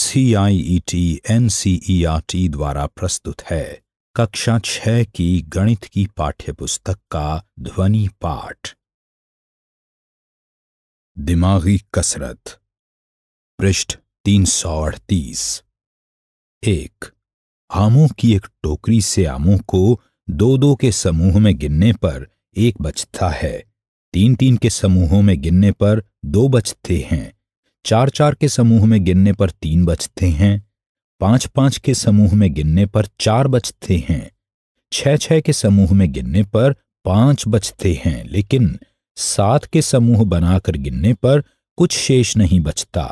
CIET NCERT e e द्वारा प्रस्तुत है कक्षा छह की गणित की पाठ्यपुस्तक का ध्वनि पाठ दिमागी कसरत पृष्ठ तीन सौ अड़तीस एक आमों की एक टोकरी से आमों को दो दो के समूह में गिनने पर एक बचता है तीन तीन के समूहों में गिनने पर दो बचते हैं चार चार के समूह में गिनने पर तीन बचते हैं पांच पांच के समूह में गिनने पर चार बचते हैं छह छह के समूह में गिनने पर पांच बचते हैं लेकिन सात के समूह बनाकर गिनने पर कुछ शेष नहीं बचता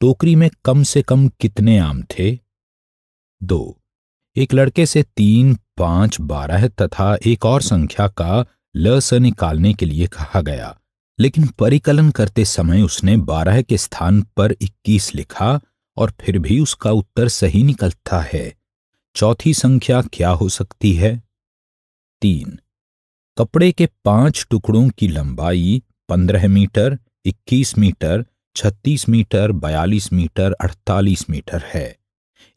टोकरी में कम से कम कितने आम थे दो एक लड़के से तीन पांच बारह तथा एक और संख्या का ल स निकालने के लिए कहा गया लेकिन परिकलन करते समय उसने बारह के स्थान पर इक्कीस लिखा और फिर भी उसका उत्तर सही निकलता है चौथी संख्या क्या हो सकती है तीन कपड़े के पांच टुकड़ों की लंबाई पंद्रह मीटर इक्कीस मीटर छत्तीस मीटर बयालीस मीटर अड़तालीस मीटर है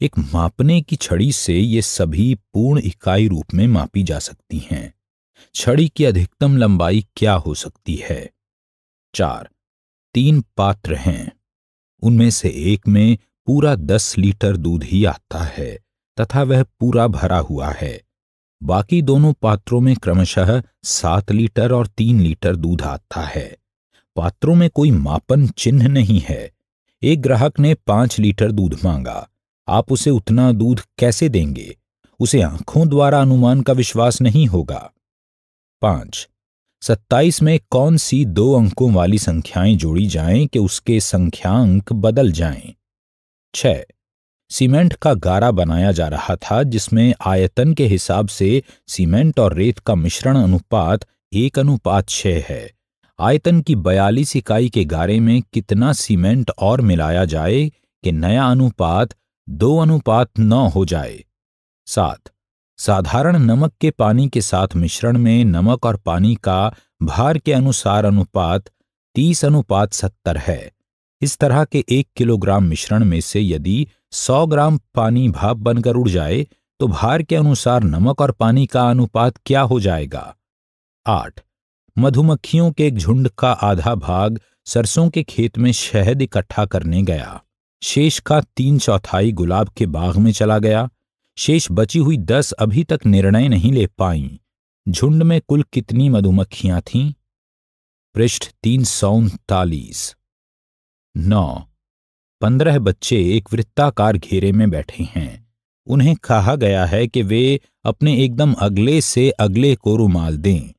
एक मापने की छड़ी से ये सभी पूर्ण इकाई रूप में मापी जा सकती हैं छड़ी की अधिकतम लंबाई क्या हो सकती है चार तीन पात्र हैं उनमें से एक में पूरा दस लीटर दूध ही आता है तथा वह पूरा भरा हुआ है बाकी दोनों पात्रों में क्रमशः सात लीटर और तीन लीटर दूध आता है पात्रों में कोई मापन चिन्ह नहीं है एक ग्राहक ने पांच लीटर दूध मांगा आप उसे उतना दूध कैसे देंगे उसे आंखों द्वारा अनुमान का विश्वास नहीं होगा पांच सत्ताईस में कौन सी दो अंकों वाली संख्याएं जोड़ी जाएं कि उसके संख्यांक बदल जाएं? छह सीमेंट का गारा बनाया जा रहा था जिसमें आयतन के हिसाब से सीमेंट और रेत का मिश्रण अनुपात एक अनुपात छह है आयतन की बयालीस इकाई के गारे में कितना सीमेंट और मिलाया जाए कि नया अनुपात दो अनुपात नौ हो जाए सात साधारण नमक के पानी के साथ मिश्रण में नमक और पानी का भार के अनुसार अनुपात तीस अनुपात सत्तर है इस तरह के एक किलोग्राम मिश्रण में से यदि सौ ग्राम पानी भाप बनकर उड़ जाए तो भार के अनुसार नमक और पानी का अनुपात क्या हो जाएगा आठ मधुमक्खियों के एक झुंड का आधा भाग सरसों के खेत में शहद इकट्ठा करने गया शेष का तीन चौथाई गुलाब के बाग में चला गया शेष बची हुई दस अभी तक निर्णय नहीं ले पाई झुंड में कुल कितनी मधुमक्खियां थीं पृष्ठ तीन सौ उनतालीस नौ पंद्रह बच्चे एक वृत्ताकार घेरे में बैठे हैं उन्हें कहा गया है कि वे अपने एकदम अगले से अगले को रुमाल दें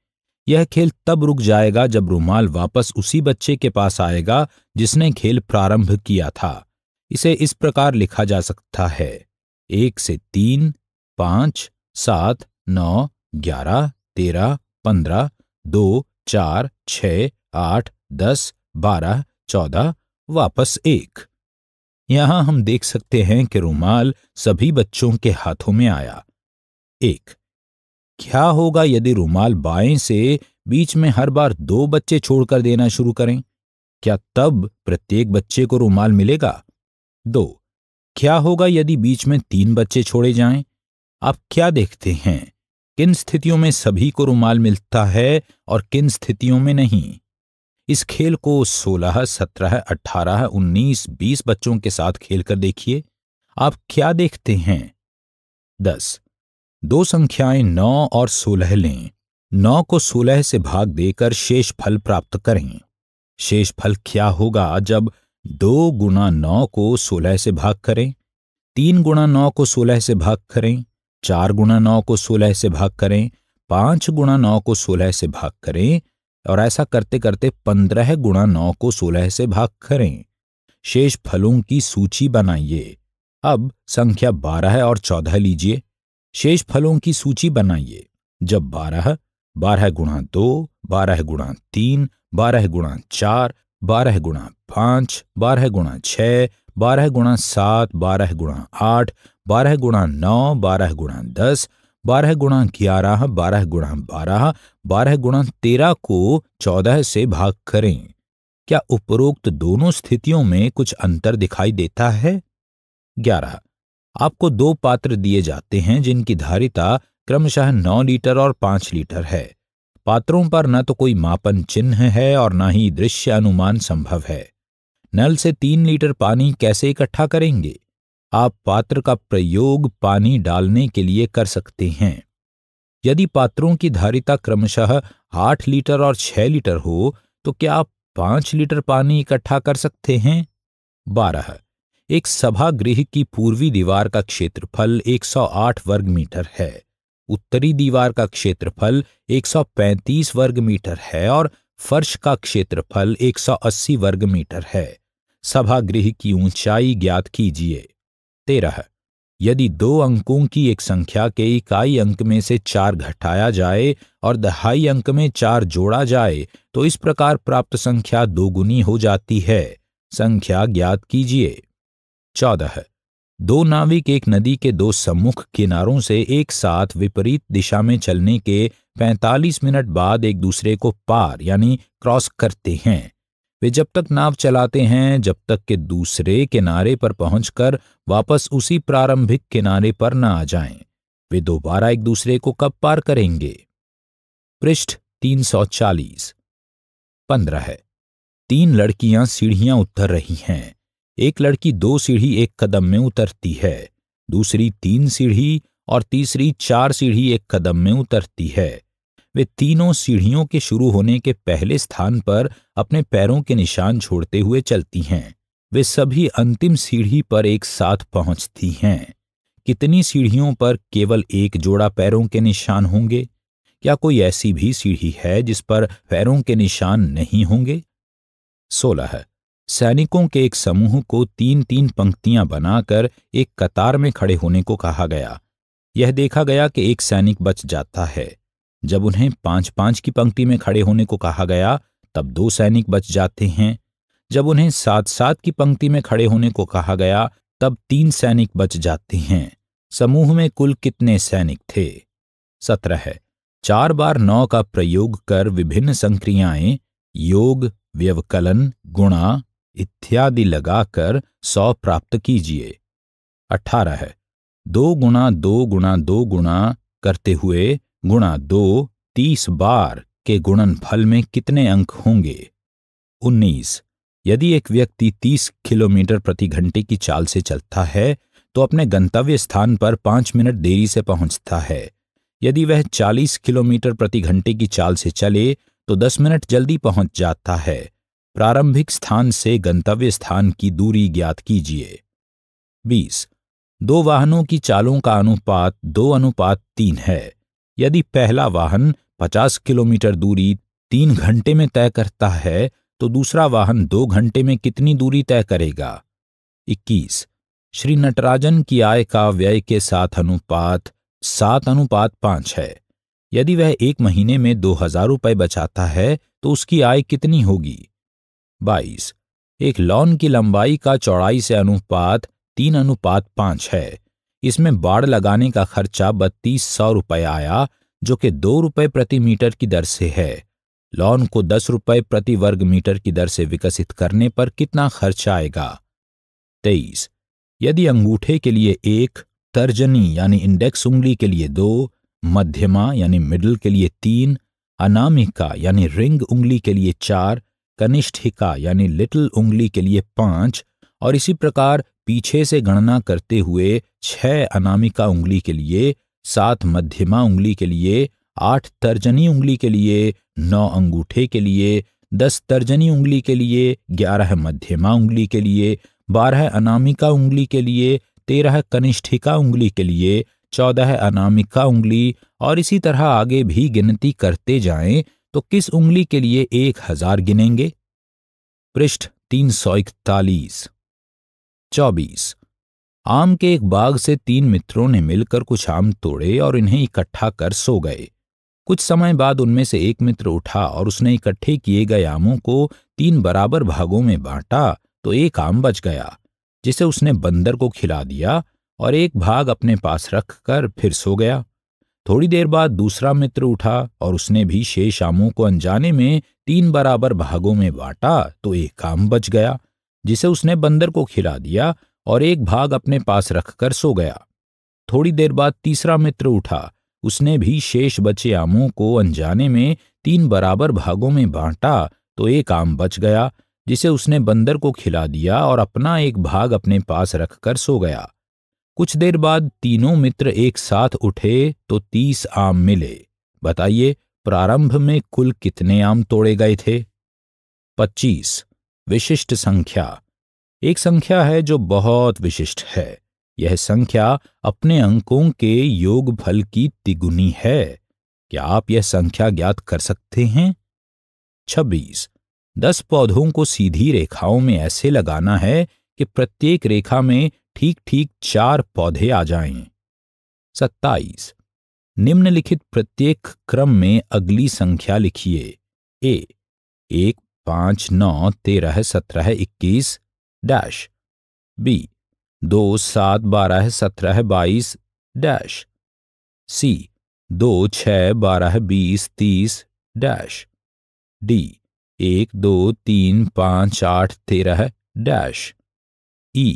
यह खेल तब रुक जाएगा जब रुमाल वापस उसी बच्चे के पास आएगा जिसने खेल प्रारंभ किया था इसे इस प्रकार लिखा जा सकता है एक से तीन पाँच सात नौ ग्यारह तेरह पंद्रह दो चार छ आठ दस बारह चौदह वापस एक यहां हम देख सकते हैं कि रुमाल सभी बच्चों के हाथों में आया एक क्या होगा यदि रुमाल बाएं से बीच में हर बार दो बच्चे छोड़कर देना शुरू करें क्या तब प्रत्येक बच्चे को रुमाल मिलेगा दो क्या होगा यदि बीच में तीन बच्चे छोड़े जाएं? आप क्या देखते हैं किन स्थितियों में सभी को रुमाल मिलता है और किन स्थितियों में नहीं इस खेल को 16, 17, 18, 19, 20 बच्चों के साथ खेलकर देखिए आप क्या देखते हैं दस दो संख्याएं नौ और सोलह लें नौ को सोलह से भाग देकर शेष फल प्राप्त करें शेष फल क्या होगा जब दो गुणा नौ को सोलह से भाग करें तीन गुणा नौ को सोलह से भाग करें चार गुणा नौ को सोलह से भाग करें पांच गुणा नौ को सोलह से भाग करें और ऐसा करते करते पंद्रह गुणा नौ को सोलह से भाग करें शेष फलों की सूची बनाइए अब संख्या बारह और चौदह लीजिए शेष फलों की सूची बनाइए जब बारह बारह गुणा दो बारह गुणा तीन बारह गुणा चार बारह गुणा पाँच बारह गुणा छः बारह गुणा सात बारह गुणा आठ बारह गुणा नौ बारह गुणा दस बारह गुणा ग्यारह बारह गुणा बारह बारह गुणा तेरह को चौदह से भाग करें क्या उपरोक्त दोनों स्थितियों में कुछ अंतर दिखाई देता है ग्यारह आपको दो पात्र दिए जाते हैं जिनकी धारिता क्रमशः नौ लीटर और पाँच लीटर है पात्रों पर न तो कोई मापन चिन्ह है और न ही दृश्य अनुमान संभव है नल से तीन लीटर पानी कैसे इकट्ठा करेंगे आप पात्र का प्रयोग पानी डालने के लिए कर सकते हैं यदि पात्रों की धारिता क्रमशः आठ लीटर और छह लीटर हो तो क्या आप पांच लीटर पानी इकट्ठा कर सकते हैं बारह एक सभागृह की पूर्वी दीवार का क्षेत्रफल 108 वर्ग मीटर है उत्तरी दीवार का क्षेत्रफल 135 वर्ग मीटर है और फर्श का क्षेत्रफल 180 वर्ग मीटर है सभागृह की ऊंचाई ज्ञात कीजिए तेरह यदि दो अंकों की एक संख्या के इकाई अंक में से चार घटाया जाए और दहाई अंक में चार जोड़ा जाए तो इस प्रकार प्राप्त संख्या दोगुनी हो जाती है संख्या ज्ञात कीजिए चौदह दो नाविक एक नदी के दो सम्मुख किनारों से एक साथ विपरीत दिशा में चलने के 45 मिनट बाद एक दूसरे को पार यानी क्रॉस करते हैं वे जब तक नाव चलाते हैं जब तक के दूसरे किनारे पर पहुंचकर वापस उसी प्रारंभिक किनारे पर न आ जाएं। वे दोबारा एक दूसरे को कब पार करेंगे पृष्ठ 340 सौ है तीन लड़कियां सीढ़ियां उतर रही हैं एक लड़की दो सीढ़ी एक कदम में उतरती है दूसरी तीन सीढ़ी और तीसरी चार सीढ़ी एक कदम में उतरती है वे तीनों सीढ़ियों के शुरू होने के पहले स्थान पर अपने पैरों के निशान छोड़ते हुए चलती हैं वे सभी अंतिम सीढ़ी पर एक साथ पहुंचती हैं कितनी सीढ़ियों पर केवल एक जोड़ा पैरों के निशान होंगे क्या कोई ऐसी भी सीढ़ी है जिस पर पैरों के निशान नहीं होंगे सोलह सैनिकों के एक समूह को तीन तीन पंक्तियां बनाकर एक कतार में खड़े होने को कहा गया यह देखा गया कि एक सैनिक बच जाता है जब उन्हें पांच पांच की पंक्ति में खड़े होने को कहा गया तब दो सैनिक बच जाते हैं जब उन्हें सात सात की पंक्ति में खड़े होने को कहा गया तब तीन सैनिक बच जाते हैं समूह में कुल कितने सैनिक थे सत्रह है चार बार नौ का प्रयोग कर विभिन्न संक्रियाएं योग व्यवकलन गुणा इत्यादि लगाकर सौ प्राप्त कीजिए अठारह है दो गुणा दो गुणा दो गुणा करते हुए गुणा दो तीस बार के गुणनफल में कितने अंक होंगे उन्नीस यदि एक व्यक्ति तीस किलोमीटर प्रति घंटे की चाल से चलता है तो अपने गंतव्य स्थान पर पांच मिनट देरी से पहुंचता है यदि वह चालीस किलोमीटर प्रति घंटे की चाल से चले तो दस मिनट जल्दी पहुंच जाता है प्रारंभिक स्थान से गंतव्य स्थान की दूरी ज्ञात कीजिए बीस दो वाहनों की चालों का अनुपात दो अनुपात तीन है यदि पहला वाहन 50 किलोमीटर दूरी तीन घंटे में तय करता है तो दूसरा वाहन दो घंटे में कितनी दूरी तय करेगा इक्कीस श्री नटराजन की आय का व्यय के साथ अनुपात सात अनुपात पाँच है यदि वह एक महीने में दो हजार रुपये बचाता है तो उसकी आय कितनी होगी बाईस एक लॉन की लंबाई का चौड़ाई से अनुपात तीन अनुपात पांच है इसमें बाड़ लगाने का खर्चा बत्तीस सौ रुपये आया जो कि दो रुपये प्रति मीटर की दर से है लॉन को दस रुपये प्रति वर्ग मीटर की दर से विकसित करने पर कितना खर्च आएगा तेईस यदि अंगूठे के लिए एक तर्जनी यानी इंडेक्स उंगली के लिए दो मध्यमा यानी मिडल के लिए तीन अनामिका यानी रिंग उंगली के लिए चार कनिष्ठिका यानी लिटिल उंगली के लिए पांच और इसी प्रकार पीछे से गणना करते हुए छह अनामिका उंगली के लिए सात मध्यमा उंगली के लिए आठ तर्जनी उंगली के लिए नौ अंगूठे के लिए दस तर्जनी उंगली के लिए ग्यारह मध्यमा उंगली के लिए बारह अनामिका उंगली के लिए तेरह कनिष्ठिका उंगली के लिए चौदह अनामिका उंगली और इसी तरह आगे भी गिनती करते जाएं तो किस उंगली के लिए एक हजार गिनेंगे पृष्ठ तीन सौ इकतालीस चौबीस आम के एक बाग से तीन मित्रों ने मिलकर कुछ आम तोड़े और इन्हें इकट्ठा कर सो गए कुछ समय बाद उनमें से एक मित्र उठा और उसने इकट्ठे किए गए आमों को तीन बराबर भागों में बांटा तो एक आम बच गया जिसे उसने बंदर को खिला दिया और एक भाग अपने पास रखकर फिर सो गया थोड़ी देर बाद दूसरा मित्र उठा और उसने भी शेष आमों को अनजाने में तीन बराबर भागों में बांटा तो एक आम बच गया जिसे उसने बंदर को खिला दिया और एक भाग अपने पास रखकर सो गया थोड़ी देर बाद तीसरा मित्र उठा उसने भी शेष बचे आमों को अनजाने में तीन बराबर भागों में बांटा तो एक आम बच गया जिसे उसने बंदर को खिला दिया और अपना एक भाग अपने पास रखकर सो गया कुछ देर बाद तीनों मित्र एक साथ उठे तो तीस आम मिले बताइए प्रारंभ में कुल कितने आम तोड़े गए थे पच्चीस विशिष्ट संख्या एक संख्या है जो बहुत विशिष्ट है यह संख्या अपने अंकों के योगफल की तिगुनी है क्या आप यह संख्या ज्ञात कर सकते हैं छब्बीस दस पौधों को सीधी रेखाओं में ऐसे लगाना है कि प्रत्येक रेखा में ठीक ठीक चार पौधे आ जाएं। सत्ताईस निम्नलिखित प्रत्येक क्रम में अगली संख्या लिखिए ए एक पांच नौ तेरह सत्रह इक्कीस डैश बी दो सात बारह सत्रह बाईस डैश सी दो छ बारह बीस तीस डैश डी एक दो तीन पांच आठ तेरह डैश ई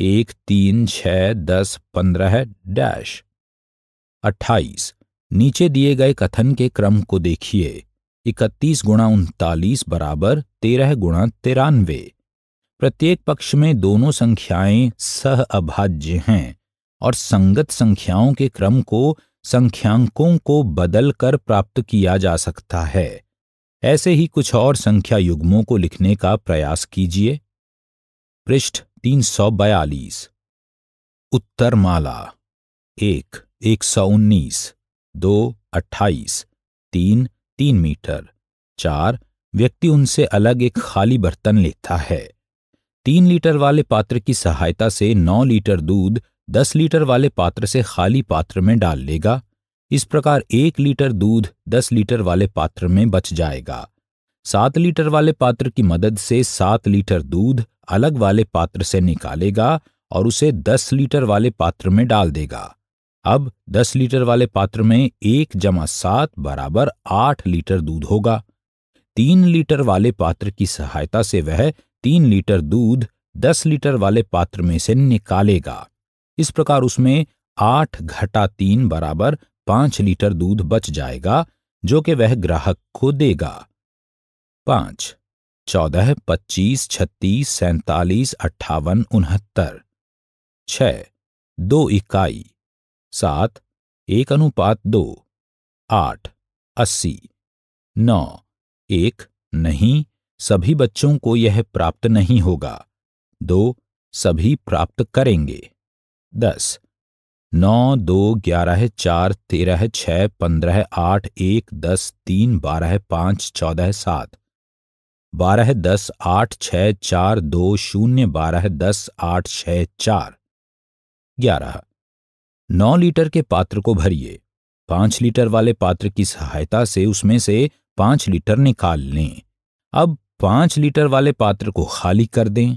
एक तीन छ दस पंद्रह डैश अट्ठाईस नीचे दिए गए कथन के क्रम को देखिए इकतीस गुणा उनतालीस बराबर तेरह गुणा तिरानवे प्रत्येक पक्ष में दोनों संख्याएं सह अभाज्य हैं और संगत संख्याओं के क्रम को संख्यांकों को बदल कर प्राप्त किया जा सकता है ऐसे ही कुछ और संख्या युग्मों को लिखने का प्रयास कीजिए पृष्ठ तीन सौ बयालीस उत्तर माला एक एक सौ उन्नीस दो अट्ठाईस तीन तीन मीटर चार व्यक्ति उनसे अलग एक खाली बर्तन लेता है तीन लीटर वाले पात्र की सहायता से नौ लीटर दूध दस लीटर वाले पात्र से खाली पात्र में डाल लेगा इस प्रकार एक लीटर दूध दस लीटर वाले पात्र में बच जाएगा सात लीटर वाले पात्र की मदद से सात लीटर दूध अलग वाले पात्र से निकालेगा और उसे दस लीटर वाले पात्र में डाल देगा अब दस लीटर वाले पात्र में एक जमा सात बराबर आठ लीटर दूध होगा तीन लीटर वाले पात्र की सहायता से वह तीन लीटर दूध दस लीटर वाले पात्र में से निकालेगा इस प्रकार उसमें आठ घटा तीन बराबर पांच लीटर दूध बच जाएगा जो कि वह ग्राहक को देगा पाँच चौदह पच्चीस छत्तीस सैंतालीस अट्ठावन उनहत्तर छ दो इकाई सात एक अनुपात दो आठ अस्सी नौ एक नहीं सभी बच्चों को यह प्राप्त नहीं होगा दो सभी प्राप्त करेंगे दस नौ दो ग्यारह चार तेरह छः पंद्रह आठ एक दस तीन बारह पाँच चौदह सात बारह दस आठ छ चार दो शून्य बारह दस आठ छ चार ग्यारह नौ लीटर के पात्र को भरिए पांच लीटर वाले पात्र की सहायता से उसमें से पांच लीटर निकाल लें अब पांच लीटर वाले पात्र को खाली कर दें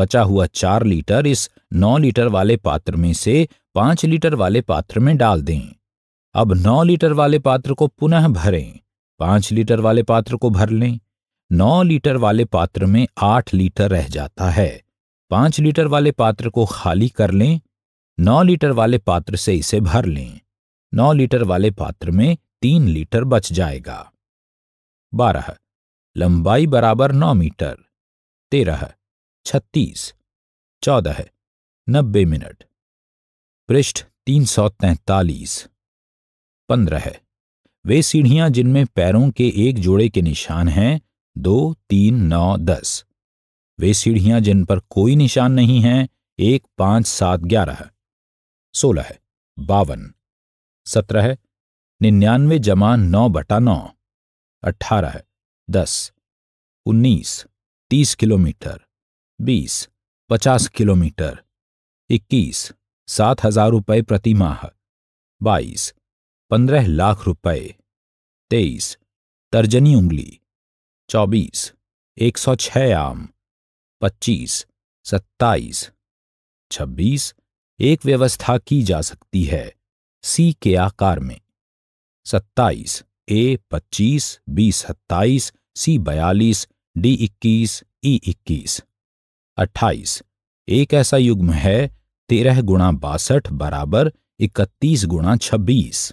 बचा हुआ चार लीटर इस नौ लीटर वाले पात्र में से पांच लीटर वाले पात्र में डाल दें अब नौ लीटर वाले पात्र को पुनः भरें पांच लीटर वाले पात्र को भर लें नौ लीटर वाले पात्र में आठ लीटर रह जाता है पांच लीटर वाले पात्र को खाली कर लें नौ लीटर वाले पात्र से इसे भर लें नौ लीटर वाले पात्र में तीन लीटर बच जाएगा बारह लंबाई बराबर नौ मीटर तेरह छत्तीस चौदह नब्बे मिनट पृष्ठ तीन सौ तैतालीस पंद्रह वे सीढ़ियां जिनमें पैरों के एक जोड़े के निशान हैं दो तीन नौ दस वे सीढ़ियां जिन पर कोई निशान नहीं है एक पांच सात ग्यारह सोलह बावन सत्रह निन्यानवे जमा नौ बटा नौ अट्ठारह दस उन्नीस तीस किलोमीटर बीस पचास किलोमीटर इक्कीस सात हजार रुपये प्रति माह बाईस पंद्रह लाख रुपए तेईस तर्जनी उंगली चौबीस एक सौ छ आम पच्चीस सत्ताईस छब्बीस एक व्यवस्था की जा सकती है सी के आकार में सत्ताईस ए पच्चीस बी सत्ताईस सी बयालीस डी इक्कीस ई इक्कीस अट्ठाईस एक ऐसा युग्म है तेरह गुणा बासठ बराबर इकतीस गुणा छब्बीस